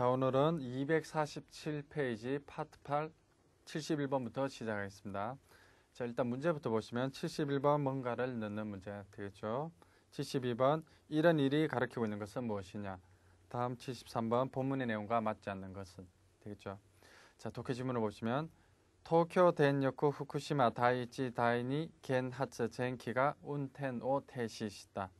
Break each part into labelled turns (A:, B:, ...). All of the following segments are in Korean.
A: 자, 오늘은 247페이지 파트 8 71번부터 시작하겠습니다. 자, 일단 문제부터 보시면 71번 뭔가를 넣는 문제 되겠죠. 72번 이런 일이 가르키고 있는 것은 무엇이냐. 다음 73번 본문의 내용과 맞지 않는 것은 되겠죠. 자, 독해 지문을 보시면 도쿄 덴요쿠 후쿠시마 다이치 다이니 겐 하츠 젠키가 운텐오 테시시다.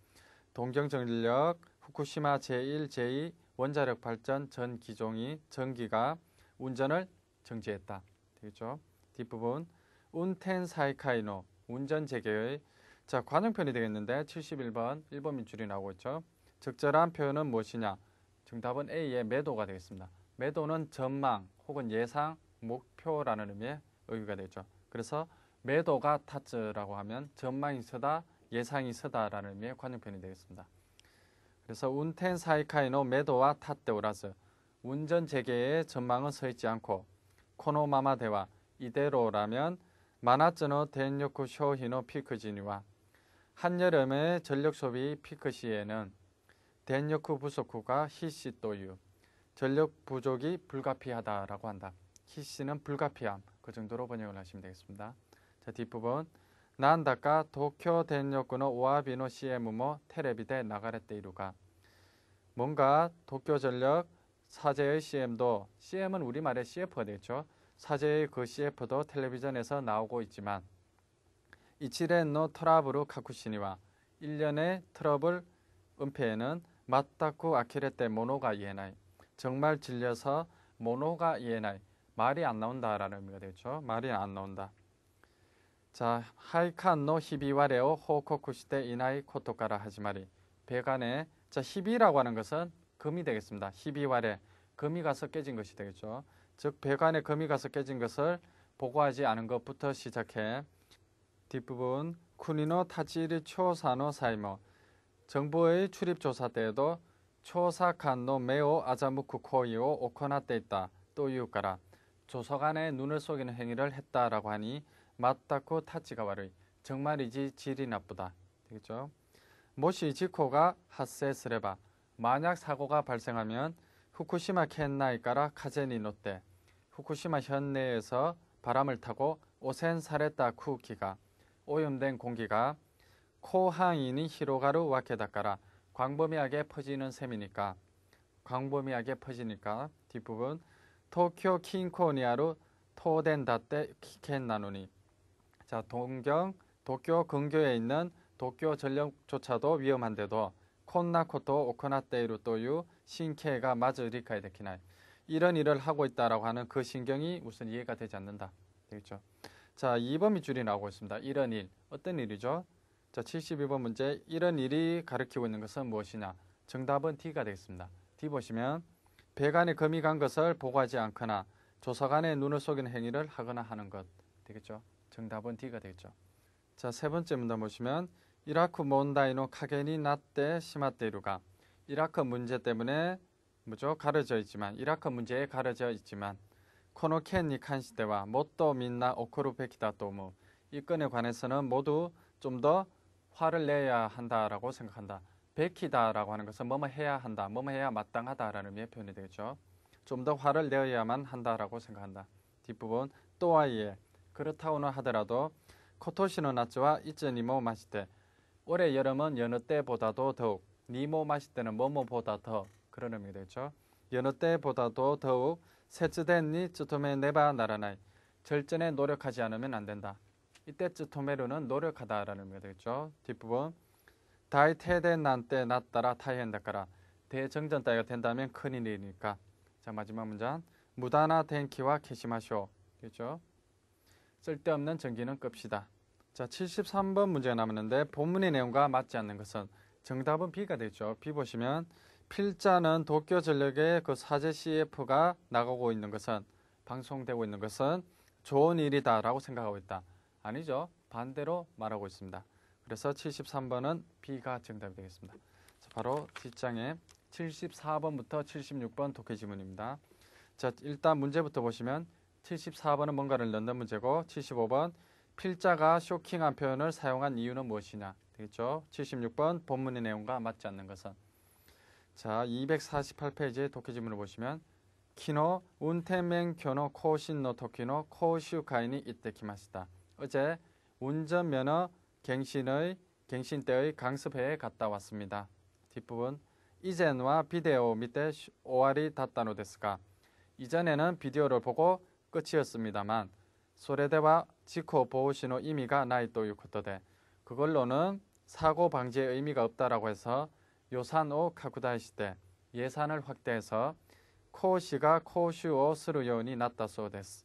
A: 동경 정 전력 후쿠시마 제1 제2 원자력 발전 전 기종이 전기가 운전을 정지했다. 되겠죠? 뒷부분 운텐 사이카이노 운전 재개의 자 관용편이 되겠는데 71번 1번 줄이 나오고 있죠. 적절한 표현은 무엇이냐? 정답은 A의 매도가 되겠습니다. 매도는 전망 혹은 예상, 목표라는 의미의 의미가 되죠. 그래서 매도가 타츠라고 하면 전망이 서다, 예상이 서다라는 의미의 관용편이 되겠습니다. 그래서 운텐 사이카이노 매도와 탓데오라스 운전 재개의 전망은 서 있지 않고 코노마마대와 이대로라면 마나츠노 덴요쿠 쇼히노 피크지니와 한여름의 전력 소비 피크 시에는 덴요쿠 부속쿠가 히시또유 전력 부족이 불가피하다라고 한다. 히시는 불가피함 그 정도로 번역을 하시면 되겠습니다. 자 뒷부분 なんだか 도쿄 덴요쿠의 와비노 CM모 테레비대 나가렛데이루가 뭔가 도쿄 전력 사제의 CM도 CM은 우리말의 CF가 되죠. 사제의 그 CF도 텔레비전에서 나오고 있지만 이치렌노 트러블 카쿠시니와 1년의 트러블 은폐에는 맞다쿠 아키레테 모노가 이에나이 정말 질려서 모노가 이에나이 말이 안 나온다라는 의미가 되죠. 말이 안 나온다. 자, 하이칸 노 히비와레오 호코쿠시테 이나이 코토카라 하지마리. 배간에 자, 히비라고 하는 것은 금이 되겠습니다. 히비와레 금이 가서 깨진 것이 되겠죠. 즉 배관에 금이 가서 깨진 것을 보고하지 않은 것부터 시작해 뒷부분 쿠니노 타지리 초사노 사이모 정부의 출입 조사 때에도 초사칸노 메오 아자무쿠 코이오 오코나 때 있다 또 이웃가라 조서관에 눈을 속이는 행위를 했다라고 하니 맞다고 타치가 와르 정말이지 질이 나쁘다 되겠죠 모시 지코가 하세스레바 만약 사고가 발생하면 후쿠시마 켄나이까라 카젠이노떼 후쿠시마 현내에서 바람을 타고 오센 사레타 쿠키가 오염된 공기가 코항이니 히로가루 와케다까라 광범위하게 퍼지는 셈이니까 광범위하게 퍼지니까 뒷부분 도쿄 킹코니아루 토덴다떼 키켄나누니 자, 동경, 도쿄 근교에 있는 도쿄 전력조차도 위험한데도 콘나코토 오코나테이루 또유 신케가 마저 리카이 데키나이 이런 일을 하고 있다라고 하는 그 신경이 무슨 이해가 되지 않는다. 되겠죠? 자, 2번 밑줄이 나오고 있습니다. 이런 일. 어떤 일이죠? 자, 72번 문제. 이런 일이 가르키고 있는 것은 무엇이냐? 정답은 D가 되겠습니다. D 보시면 배관에 금이 간 것을 보고하지 않거나 조사관의 눈을 속이는 행위를 하거나 하는 것. 되겠죠? 정답은 D가 되겠죠. 자, 세 번째 문단 보시면 이라크 몬다이노 카겐이낫떼 시마테루가 이라크 문제 때문에 뭐죠? 가려져 있지만 이라크 문제에 가려져 있지만 코노켄 니칸시대와 모토 민나 오코루베키다도무이 뭐, 건에 관해서는 모두 좀 더 화를 내야 한다라고 생각한다. 베키다라고 하는 것은 뭐뭐 해야 한다, 뭐뭐 해야 마땅하다라는 의미의 표현이 되겠죠. 좀 더 화를 내어야만 한다라고 생각한다. 뒷부분 또아이의 그렇다고는 하더라도 코토시노 나츠와 이쯔 니모 마시테 올해 여름은 여느 때보다도 더욱 니모 마시테는 뭐뭐보다 더 그런 의미가 되죠. 여느 때보다도 더욱 세츠덴니 쯔토메 네바 나라나이 절전에 노력하지 않으면 안 된다. 이때 쯔토메로는 노력하다라는 의미가 되겠죠. 뒷부분 다이테덴 난때 낫따라 타이엔다까라 대정전 따위가 된다면 큰일이니까 자 마지막 문장 무다나 덴키와 캐시마쇼 그렇죠. 쓸데없는 전기는 끕시다. 자, 73번 문제가 남았는데 본문의 내용과 맞지 않는 것은 정답은 B가 되죠. B 보시면 필자는 도쿄전력의 그 사제 CF가 나가고 있는 것은 방송되고 있는 것은 좋은 일이다 라고 생각하고 있다. 아니죠. 반대로 말하고 있습니다. 그래서 73번은 B가 정답이 되겠습니다. 자, 바로 뒷장에 74번부터 76번 독해 지문입니다. 자, 일단 문제부터 보시면 74번은 뭔가를 넣는 문제고 75번 필자가 쇼킹한 표현을 사용한 이유는 무엇이냐 되겠죠. 76번 본문의 내용과 맞지 않는 것은 자 248페이지의 독해 지문을 보시면 키노 운텐멘 견노 코신노 토키노 코슈카인이 이때 키마시다. 어제 운전면허 갱신의 갱신 때의 강습회에 갔다 왔습니다. 뒷부분 이젠와 비디오 밑에 오아리 닷다노 데스가 이전에는 비디오를 보고 끝이었습니다만 소래대와 지코 보호시노 의미가 나이또 유코토데 그걸로는 사고 방지의 의미가 없다라고 해서 요산오 카쿠다이시대 예산을 확대해서 코시가 코슈오 스루요니 났다소데스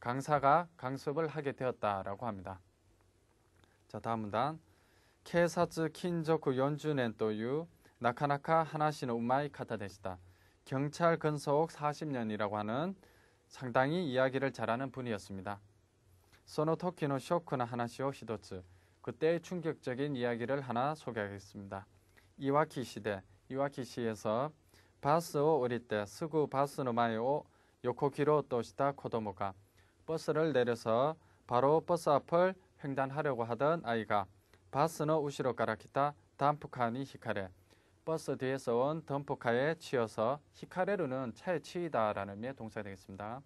A: 강사가 강습을 하게 되었다라고 합니다. 자 다음 문단 케사츠 킨조쿠 연주넨 또유 나카나카 하나시노 우마이 카타 데시다 경찰 근속 40년이라고 하는 상당히 이야기를 잘하는 분이었습니다. 소노토키노 쇼크나 하나시오 히도츠 그때의 충격적인 이야기를 하나 소개하겠습니다. 이와키 시대 이와키시에서 바스오 오리 때 스구 바스노마이오 요코키로 또시다 코도모가 버스를 내려서 바로 버스 앞을 횡단하려고 하던 아이가 바스노 우시로가라키타 단프카니 히카레 버스 뒤에서 온 덤프카에 치여서 히카레르는 차에 치이다라는 의미의 동사가 되겠습니다.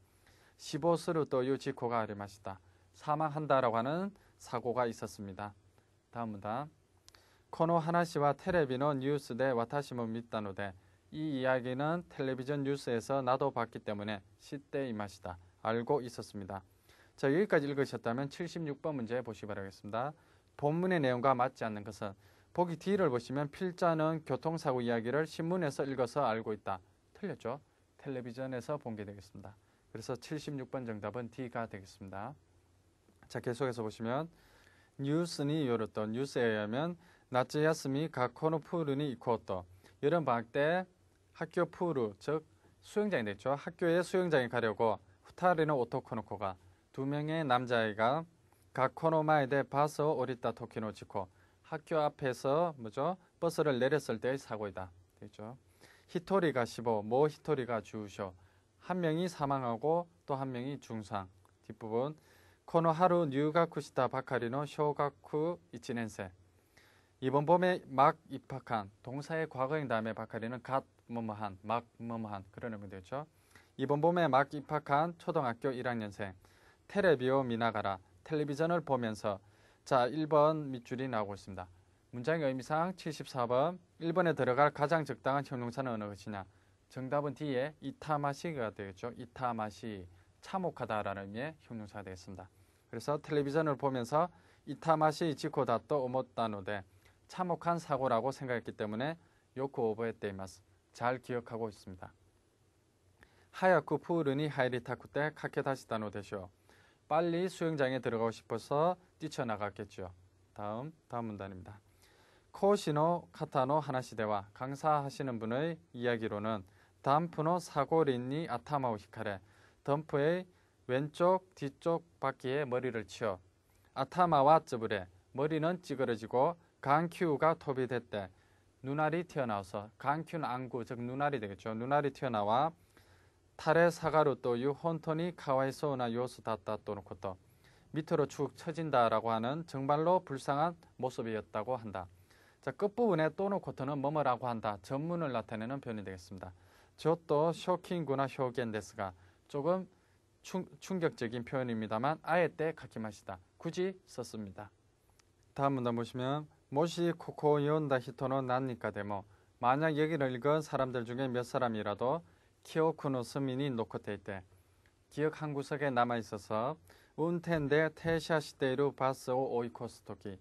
A: 시보스루 또 유지코가 아리마시다. 사망한다라고 하는 사고가 있었습니다. 다음입니다. 코노 하나시와 텔레비는 뉴스대 와타시모 밑다노데 이 이야기는 텔레비전 뉴스에서 나도 봤기 때문에 시대 이마시다. 알고 있었습니다. 자 여기까지 읽으셨다면 76번 문제 보시기 바라겠습니다. 본문의 내용과 맞지 않는 것은 보기 D를 보시면 필자는 교통사고 이야기를 신문에서 읽어서 알고 있다. 틀렸죠? 텔레비전에서 본 게 되겠습니다. 그래서 76번 정답은 D가 되겠습니다. 자, 계속해서 보시면 뉴스니 요르떠 뉴스에 의하면 낮에 야스미 가코노 푸르니 이코떠 여름 방학 때 학교 푸르 즉 수영장이 됐죠. 학교에 수영장에 가려고 후타르는 오토코노코가 두 명의 남자아이가 가코노마에데 바서 오리따 토키노 지코 학교 앞에서 뭐죠? 버스를 내렸을 때의 사고이다. 되죠. 히토리가 15, 모 히토리가 주우셔한 명이 사망하고 또 한 명이 중상. 뒷부분. 코노 하루 뉴가쿠시타 바카리노 쇼가쿠 이치넨세. 이번 봄에 막 입학한 동사의 과거인 다음에 바카리는 갓 뭐뭐한 막 뭐뭐한 그런 의미 되죠. 이번 봄에 막 입학한 초등학교 1학년생 테레비오 미나가라 텔레비전을 보면서 자, 1번 밑줄이 나오고 있습니다. 문장의 의미상 74번 1번에 들어갈 가장 적당한 형용사는 어느 것이냐? 정답은 뒤에 이타마시가 되겠죠. 이타마시 참혹하다라는 의미의 형용사가 되겠습니다. 그래서 텔레비전을 보면서 이타마시 지코다또 오모다노데 참혹한 사고라고 생각했기 때문에 요코 오버에떼이마스 잘 기억하고 있습니다. 하야쿠 푸르니 하이리타쿠 때 카케다시다노 데쇼 빨리 수영장에 들어가고 싶어서 뛰쳐나갔겠죠. 다음 다음 문단입니다. 코시노 카타노 하나시대와 강사하시는 분의 이야기로는 담프노 사고린니 아타마우 히카레 덤프의 왼쪽 뒤쪽 바퀴에 머리를 치어 아타마와 쯔브레 머리는 찌그러지고 강큐가 톱이 됐대 눈알이 튀어나와서 강큐는 안구 즉 눈알이 되겠죠 눈알이 튀어나와 タレ 사가루 또유 혼톤이 가와이소우나 요스 닿다 또는 것도 밑으로 축 처진다라고 하는 정말로 불쌍한 모습이었다고 한다. 자, 끝부분에 또는 코트는 뭐뭐라고 한다. 전문을 나타내는 표현이 되겠습니다. 저 또 쇼킹구나 쇼겐데스가 조금 충, 충격적인 표현입니다만 아예 때가기마시다 굳이 썼습니다. 다음 문단 보시면 모시 코코이온다 히토노 난니까 데모 만약 여기를 읽은 사람들 중에 몇 사람이라도 키오쿠노 스민이 노코테 이때 기억 한 구석에 남아 있어서 운텐데 테샤 시대로 바스오 오이코스 토기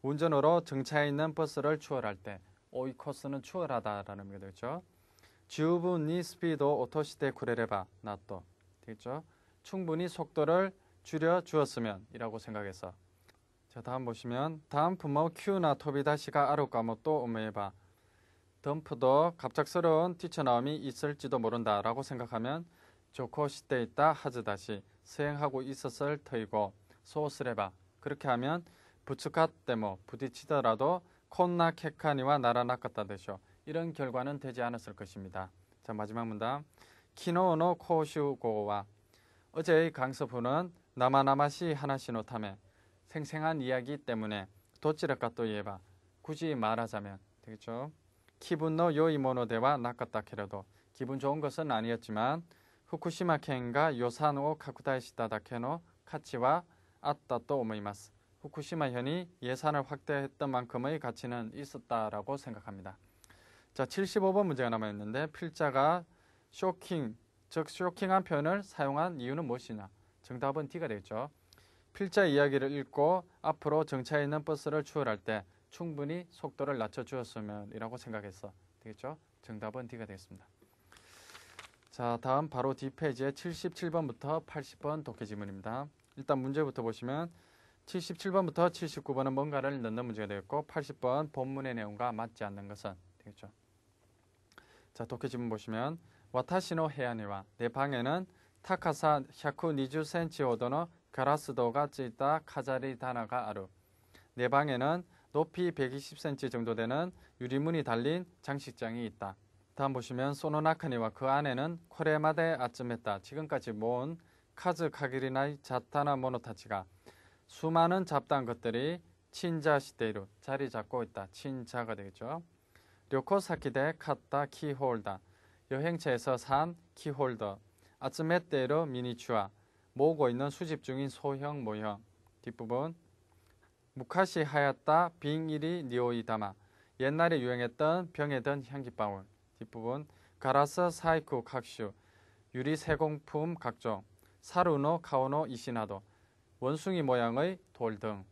A: 운전으로 정차해 있는 버스를 추월할 때 오이코스는 추월하다라는 의미가 되겠죠. 주분이 스피드 오토시대 구레레바 나또 되겠죠. 충분히 속도를 줄여 주었으면이라고 생각해서 자 다음 보시면 다음 품목 큐나 토비다시가 아로까모 또 오메바 덤프도 갑작스러운 뛰쳐나옴이 있을지도 모른다라고 생각하면 좋고 시대 있다 하즈다시 수행하고 있었을 터이고 소스레바 그렇게 하면 부츠카때모 부딪히더라도 콘나 케카니와 날아나갔다 되죠. 이런 결과는 되지 않았을 것입니다. 자 마지막 문단 키노노 코슈고와 어제의 강서부는 나마나마시 하나시노 타메 생생한 이야기 때문에 도찌락가또 예바 굳이 말하자면 되겠죠. 기분노 요이모노대와낚았다케라도 기분 좋은 것은 아니었지만 후쿠시마켄과 요산오 카쿠다이시다다케노 가치와 아따또 오메이마스 후쿠시마현이 예산을 확대했던 만큼의 가치는 있었다라고 생각합니다. 자, 75번 문제가 남아있는데 필자가 쇼킹, 즉 쇼킹한 표현을 사용한 이유는 무엇이냐? 정답은 D가 되겠죠. 필자 이야기를 읽고 앞으로 정차해 있는 버스를 추월할 때 충분히 속도를 낮춰주었으면이라고 생각했어. 되겠죠? 정답은 D가 되겠습니다. 자, 다음 바로 D페이지의 77번부터 80번 독해 지문입니다. 일단 문제부터 보시면 77번부터 79번은 뭔가를 넣는 문제가 되겠고 80번 본문의 내용과 맞지 않는 것은 되겠죠. 자, 독해 지문 보시면 와타시노 해안이와 내 방에는 타카사 샤쿠 니주 센치 오더너 가라스도가 찌이다 카자리 다나가 아루 내 방에는 높이 120cm 정도 되는 유리문이 달린 장식장이 있다. 다음 보시면 소노나카니와 그안에는 코레마데 아쯤했다. 지금까지 모은 카즈 카기리나의 자타나 모노타치가 수많은 잡다한 것들이 친자 시대로 자리 잡고 있다. 친자가 되겠죠. 료코사키데 카타 키홀다. 여행차에서 산 키홀더. 아츠메떼로 미니추아. 모으고 있는 수집 중인 소형 모형. 뒷부분 무카시 하였다 빙일이 니오이다마 옛날에 유행했던 병에 든 향기방울 뒷부분 가라스 사이쿠 각슈 유리 세공품 각종 사루노 카오노 이시나도 원숭이 모양의 돌 등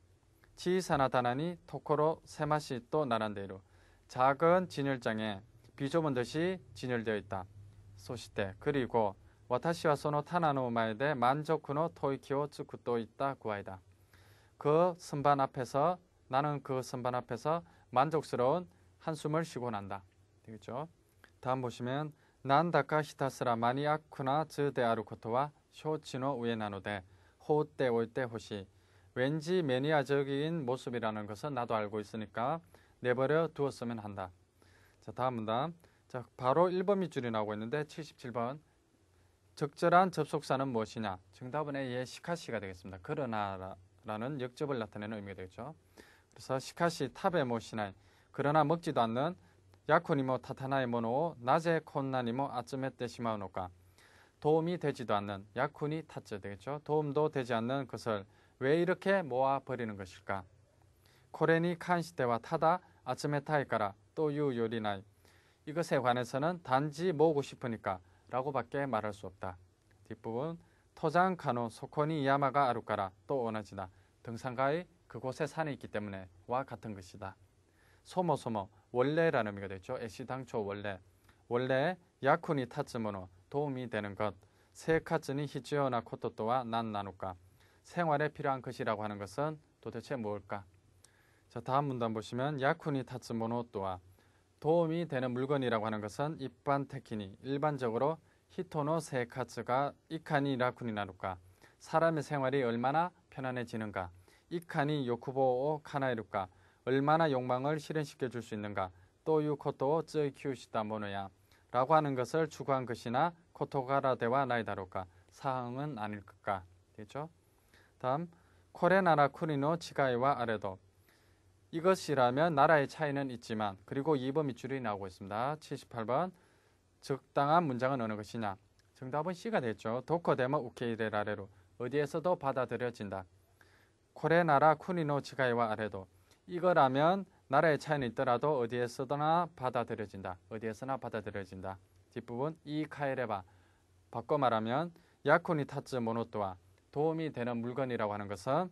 A: 치사나다나니 토코로 세마시 또 나란데이로 작은 진열장에 비좁은 듯이 진열되어 있다 소시대 그리고 와타시와 소노 타나노 마에데 만족후노 토이키오 츠쿠또 있다 구하이다 그 선반 앞에서 나는 그 선반 앞에서 만족스러운 한숨을 쉬고 난다. 되겠죠? 다음 보시면 난 다카시타스라 마니아쿠나 즈데아루코토와 쇼치노 우에나노데 호때 올때 호시 왠지 매니아적인 모습이라는 것은 나도 알고 있으니까 내버려 두었으면 한다. 자, 다음 문단. 자, 바로 1번 밑줄이 나오고 있는데 77번. 적절한 접속사는 무엇이냐? 정답은 A의 시카시가 되겠습니다. 그러나 라는 역접을 나타내는 의미가 되겠죠. 그래서 시카시 탑에 모 시나이 그러나 먹지도 않는 야코니모 타타나이모노 낮에 콘나니모 아쯤에때 시마우노가 도움이 되지도 않는 야쿤이 타째 되겠죠. 도움도 되지 않는 것을 왜 이렇게 모아 버리는 것일까? 코레니 칸시대와 타다 아츠메타이까라 또유 요리나이 이것에 관해서는 단지 모으고 싶으니까라고밖에 말할 수 없다. 뒷부분 토장 카노 소코니 야마가 아루카라 또 오나지다 등산가의 그곳에 산이 있기 때문에 와 같은 것이다. 소모소모 원래라는 의미가 되죠. 애시당초 원래 원래 야쿠니 타츠모노 도움이 되는 것 세카츠니 히지오나 코토토와 난 나누까 생활에 필요한 것이라고 하는 것은 도대체 뭘까? 자 다음 문단 보시면 야쿠니 타츠모노 또와 도움이 되는 물건이라고 하는 것은 입반 테키니 일반적으로 히토노 세카츠가 이칸이 라쿤이나루까 사람의 생활이 얼마나 편안해지는가 이칸이 요쿠보오 카나이루까 얼마나 욕망을 실현시켜 줄 수 있는가 또유코토 쯔키우시다 이 모노야 라고 하는 것을 추구한 것이나 코토가라데와 나이다루까 사항은 아닐 까 되죠 다음 코레나라 쿠리노 치가이와 아래도 이것이라면 나라의 차이는 있지만 그리고 2번 밑줄이 나오고 있습니다 78번 적당한 문장은 어느 것이냐? 정답은 C가 되죠. 도코데모 우케이레라레로 어디에서도 받아들여진다. 코레나라 쿠니노 지가이와 아래도 이거라면 나라의 차이는 있더라도 어디에서나 받아들여진다. 어디에서나 받아들여진다. 뒷부분 이 카에레바 바꿔 말하면 야쿠니 타츠 모노토와 도움이 되는 물건이라고 하는 것은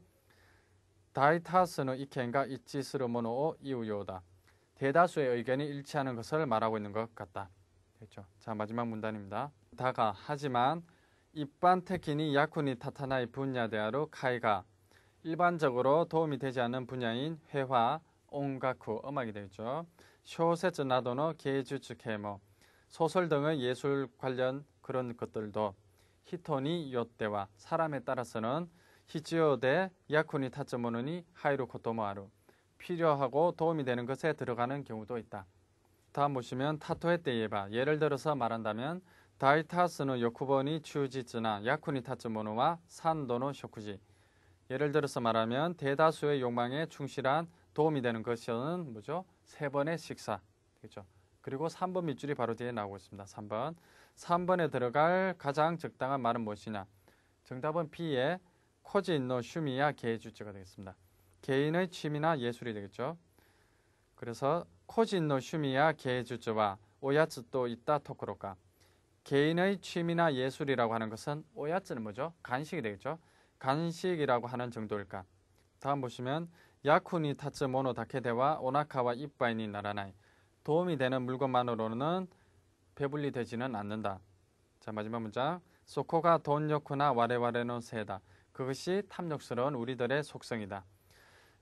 A: 다이타스는 이켄과 이치스르 모노오 이우요다. 대다수의 의견이 일치하는 것을 말하고 있는 것 같다. 그렇죠. 자 마지막 문단입니다. 다가 하지만 입반 테키니 야쿠니 타타나이 분야대하로 카이가 일반적으로 도움이 되지 않는 분야인 회화, 온가쿠 음악이 되겠죠. 쇼세츠 나도노 게이주츠 케모 소설 등의 예술 관련 그런 것들도 히토니 요때와 사람에 따라서는 히지오데 야쿠니 타츠모노니 하이루 코토모아루 필요하고 도움이 되는 것에 들어가는 경우도 있다. 다음 보시면 타토했대 예봐 예를 들어서 말한다면 다이타스는 요쿠보니 추지즈나 야쿠니 타츠모노와 산도노 쇼쿠지 예를 들어서 말하면 대다수의 욕망에 충실한 도움이 되는 것은 뭐죠? 세 번의 식사 되겠죠. 그렇죠? 그리고 3번 밑줄이 바로 뒤에 나오고 있습니다. 3번 3번에 들어갈 가장 적당한 말은 무엇이냐? 정답은 B의 코지노 슈미야 개주즈가 되겠습니다. 개인의 취미나 예술이 되겠죠. 그래서 個人の趣味や芸術は오야츠도 있다 토크로가 개인의 취미나 예술이라고 하는 것은 오야츠는 뭐죠? 간식이 되겠죠? 간식이라고 하는 정도일까? 다음 보시면 야쿠니 타츠 모노 다케데와 오나카와 이빠이니 나라나이 도움이 되는 물건만으로는 배불리 되지는 않는다. 자 마지막 문장 소코가 돈요코나와레와레노 세다. 그것이 탐욕스러운 우리들의 속성이다.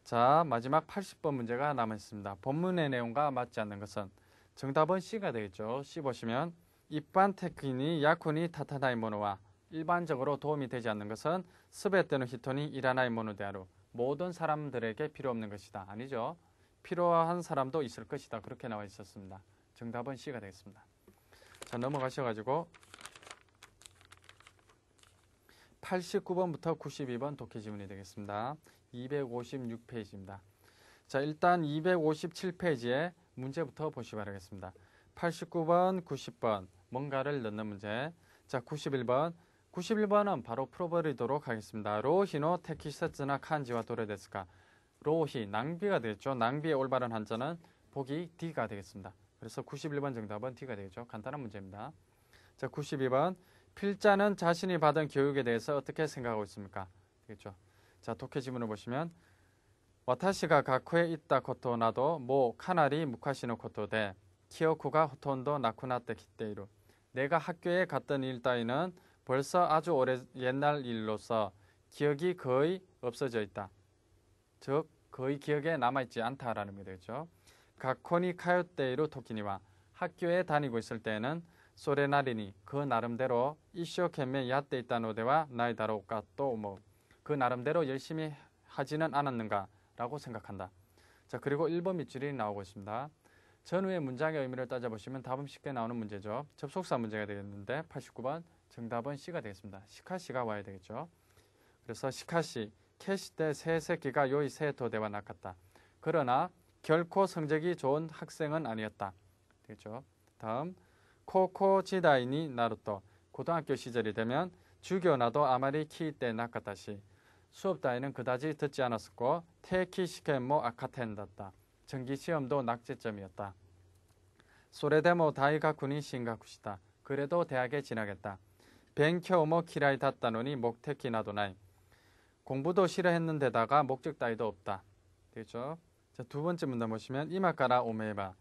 A: 자, 마지막 80번 문제가 남아있습니다. 본문의 내용과 맞지 않는 것은 정답은 C가 되겠죠. C 보시면 입반 테크니 야쿠니 타타나이 모노와 일반적으로 도움이 되지 않는 것은 스베테노 히토니 이라나이 모노 데아루 모든 사람들에게 필요 없는 것이다. 아니죠. 필요한 사람도 있을 것이다. 그렇게 나와 있었습니다. 정답은 C가 되겠습니다. 자, 넘어가셔가지고 89번부터 92번 독해 지문이 되겠습니다. 256페이지입니다. 자, 일단 257페이지에 문제부터 보시 바라겠습니다. 89번, 90번 뭔가를 넣는 문제. 자, 91번. 91번은 바로 풀어버리도록 하겠습니다. 로히노 테키세츠나 칸지와 도레데스카 로히 낭비가 되겠죠. 낭비의 올바른 한자는 보기 D가 되겠습니다. 그래서 91번 정답은 D가 되겠죠. 간단한 문제입니다. 자, 92번. 필자는 자신이 받은 교육에 대해서 어떻게 생각하고 있습니까? 되겠죠. 자, 독해 지문을 보시면 와타시가 가쿠에 있다 코토 나도 모 카나리 무카시노 코토데 키오쿠가 호톤도 나쿠나테 키때이루 내가 학교에 갔던 일 따위는 벌써 아주 오래 옛날 일로서 기억이 거의 없어져 있다. 즉 거의 기억에 남아있지 않다라는 게 되겠죠. 가코니 카요때이루 토끼니와 학교에 다니고 있을 때는 에 それなりに그 나름대로 이쇼케메 야떼 있다노데와 나이다로가 또뭐그 나름대로 열심히 하지는 않았는가라고 생각한다. 자 그리고 1번 밑줄이 나오고 있습니다. 전후의 문장의 의미를 따져보시면 답은 쉽게 나오는 문제죠. 접속사 문제가 되겠는데 89번 정답은 C가 되겠습니다. 시카시가 와야 되겠죠. 그래서 시카시, 캐시때새 새끼가 요이 새토대와 낚았다. 그러나 결코 성적이 좋은 학생은 아니었다. 되겠죠. 다음 高校 시대니 나루토 고등학교 시절이 되면 주교나도 아마리 키이때 나갔다시 수업 따위는 그다지 듣지 않았었고 태키 시켄모 아카텐 d a 다 전기 시험도 낙제점이었다. 소래데모다이가군니 신가쿠시다. 그래도 대학에 진학했다. 벤케오모 키라이 닷다노니 목테키 나도나이. 공부도 싫어했는데다가 목적 따위도 없다. 되죠 자, 두 번째 문단 보시면 이마카라 오메바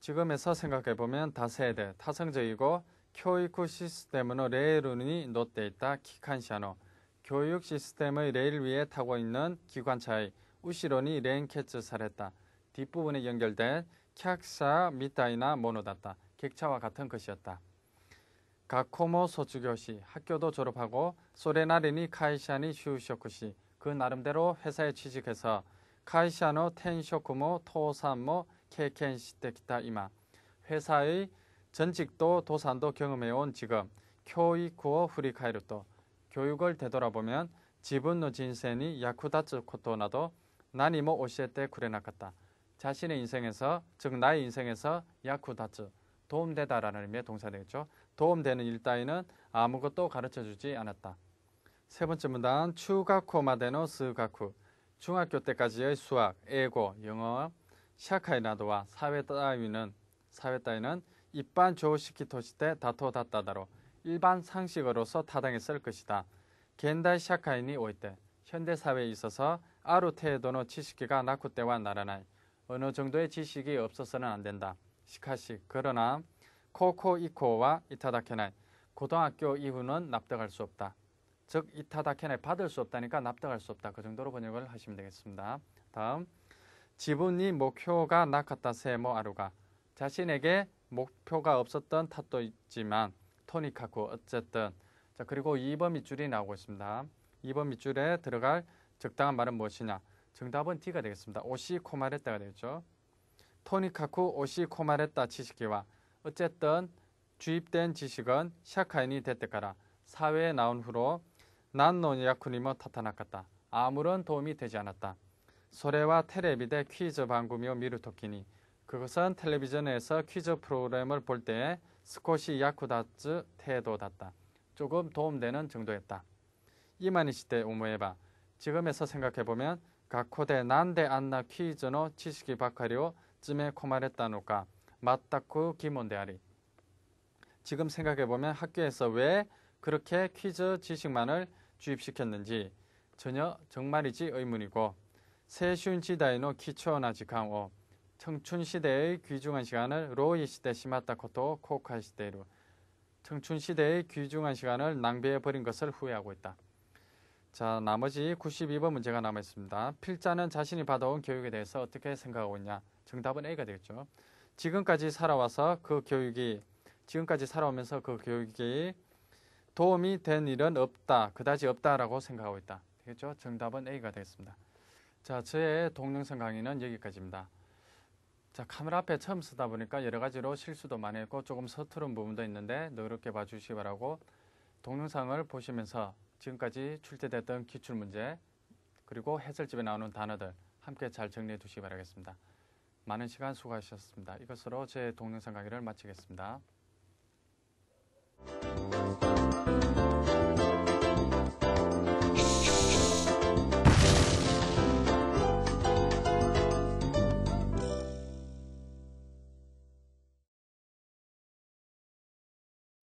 A: 지금에서 생각해보면 다세대, 타성적이고 교육 시스템으로 레일운이 놓대 있다 키칸시아노. 교육 시스템의 레일 위에 타고 있는 기관차의 우시론이 랭캐츠살했다 뒷부분에 연결된 캬사 미타이나 모노다다 객차와 같은 것이었다. 가코모 소주교시 학교도 졸업하고 소레나리니 카이샤니 슈쇼쿠시 그 나름대로 회사에 취직해서 카이샤노 텐쇼쿠모 토산모 経験때기타이마회사의 전직도 도산도 경험해온 지금 교어후리카이ると 교육을 되돌아보면 지분노 진센이 야쿠다立 코토나도 ど何모오시에く쿠레나카た 자신의 인생에서 즉 나의 인생에서 야쿠다츠 도움되다라는 의미의 동사 되겠죠. 도움되는 일 따위는 아무것도 가르쳐주지 않았다. 세 번째 문단 추가코마데노 스가쿠 중학교 때까지의 수학, 예고, 영어, 카이 나도와 사회 따위는 사회 따위는 일반 조식기토시때 다토다따다로 일반 상식으로서 타당했을 것이다. 겐다이 샤카인이 올때 현대 사회에 있어서 아루테도노 지식기가 나쿠때와 나라나이 어느 정도의 지식이 없어서는 안 된다. 시카시 그러나 코코 이코와 이타다케나이 고등학교 이후는 납득할 수 없다. 즉 이타다케나이 받을 수 없다니까 납득할 수 없다. 그 정도로 번역을 하시면 되겠습니다. 다음 지분이 목표가 나갔다 세모아루가 뭐 자신에게 목표가 없었던 탓도 있지만 토니카쿠 어쨌든 자 그리고 2번 밑줄이 나오고 있습니다. 2번 밑줄에 들어갈 적당한 말은 무엇이냐? 정답은 D가 되겠습니다. 오시 코마레타가 되겠죠. 토니카쿠 오시 코마레타 지식기와 어쨌든 주입된 지식은 샤카인이 됐때까라 사회에 나온 후로 난노야쿠니모 타타나갔다. 아무런 도움이 되지 않았다. 소래와 테레비대 퀴즈 방구며 미루토끼니 그것은 텔레비전에서 퀴즈 프로그램을 볼 때에 스코시 야쿠다츠 태도다다 조금 도움되는 정도였다. 이만희 시대 오모에바 지금에서 생각해보면 가코대 난데 안나 퀴즈노 지식이 바카리오 쯤에 코마레다노까 맞다쿠 기몬데아리 지금 생각해보면 학교에서 왜 그렇게 퀴즈 지식만을 주입시켰는지 전혀 정말이지 의문이고 세슌시대의 기초나 시간을 청춘시대의 귀중한 시간을 로이 시대 시마타 코토 코카 시대로 청춘시대의 귀중한 시간을 낭비해버린 것을 후회하고 있다. 자, 나머지 92번 문제가 남아있습니다. 필자는 자신이 받아온 교육에 대해서 어떻게 생각하고 있냐? 정답은 A가 되겠죠. 지금까지 살아와서 그 교육이, 지금까지 살아오면서 그 교육이 도움이 된 일은 없다, 그다지 없다라고 생각하고 있다. 되겠죠? 정답은 A가 되겠습니다. 자, 저의 동영상 강의는 여기까지입니다. 자, 카메라 앞에 처음 쓰다 보니까 여러 가지로 실수도 많이 했고 조금 서투른 부분도 있는데 노력해 봐 주시기 바라고 동영상을 보시면서 지금까지 출제됐던 기출문제 그리고 해설집에 나오는 단어들 함께 잘 정리해 두시기 바라겠습니다. 많은 시간 수고하셨습니다. 이것으로 제 동영상 강의를 마치겠습니다.